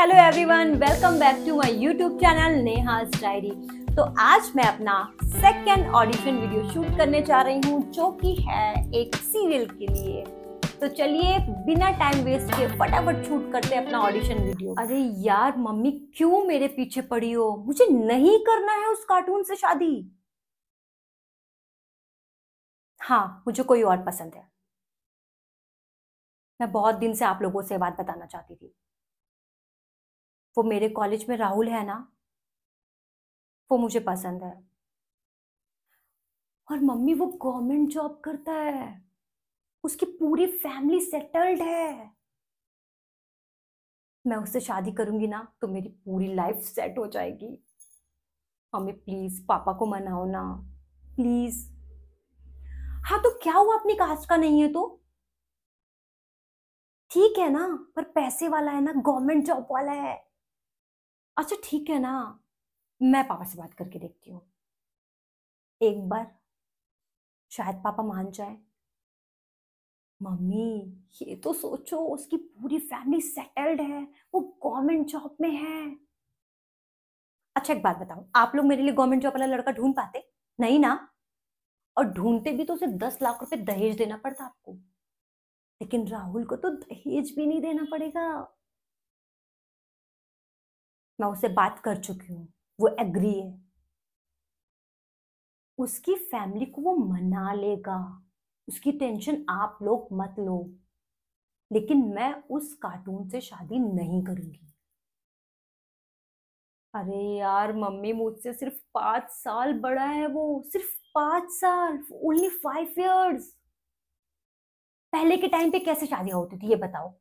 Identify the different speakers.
Speaker 1: hello everyone welcome back to my YouTube channel Neha diary तो आज मैं अपना सेकेंड ऑडिशन वीडियो शूट करने जा रही हूँ जो कि है एक सीरियल के लिए तो चलिए बिना टाइम वेस्ट किए फटाफट शूट करते हैं अपना ऑडिशन वीडियो अरे
Speaker 2: यार मम्मी क्यों मेरे पीछे पड़ी हो मुझे नहीं करना है उस कार्टून से शादी हाँ मुझे कोई और पसंद है मैं बहुत दिन से आप लोगों से बात बताना चाहती थी वो मेरे कॉलेज में राहुल है ना वो मुझे पसंद है और मम्मी वो गवर्नमेंट जॉब करता है उसकी पूरी फैमिली सेटल्ड है मैं उससे शादी करूंगी ना तो मेरी पूरी लाइफ सेट हो जाएगी मम्मी प्लीज पापा को मनाओ ना प्लीज हाँ तो क्या हुआ अपनी कास्ट का नहीं है तो ठीक है ना पर पैसे वाला है ना गवर्नमेंट जॉब वाला है अच्छा ठीक है ना मैं पापा से बात करके देखती हूँ एक बार शायद पापा मान जाए मम्मी ये तो सोचो उसकी पूरी फैमिली सेटल्ड है वो गवर्नमेंट जॉब में है अच्छा एक बात बताओ आप लोग मेरे लिए गवर्नमेंट जॉब वाला लड़का ढूंढ पाते नहीं ना और ढूंढते भी तो उसे दस लाख रुपए दहेज देना पड़ता आपको लेकिन राहुल को तो दहेज भी नहीं देना पड़ेगा मैं उससे बात कर चुकी हूँ वो एग्री है उसकी फैमिली को वो मना लेगा उसकी टेंशन आप लोग मत लो लेकिन मैं उस कार्टून से शादी नहीं करूंगी अरे यार मम्मी मुझसे सिर्फ पांच साल बड़ा है वो सिर्फ पांच साल ओनली फाइव इयर्स पहले के टाइम पे कैसे शादियां होती थी ये बताओ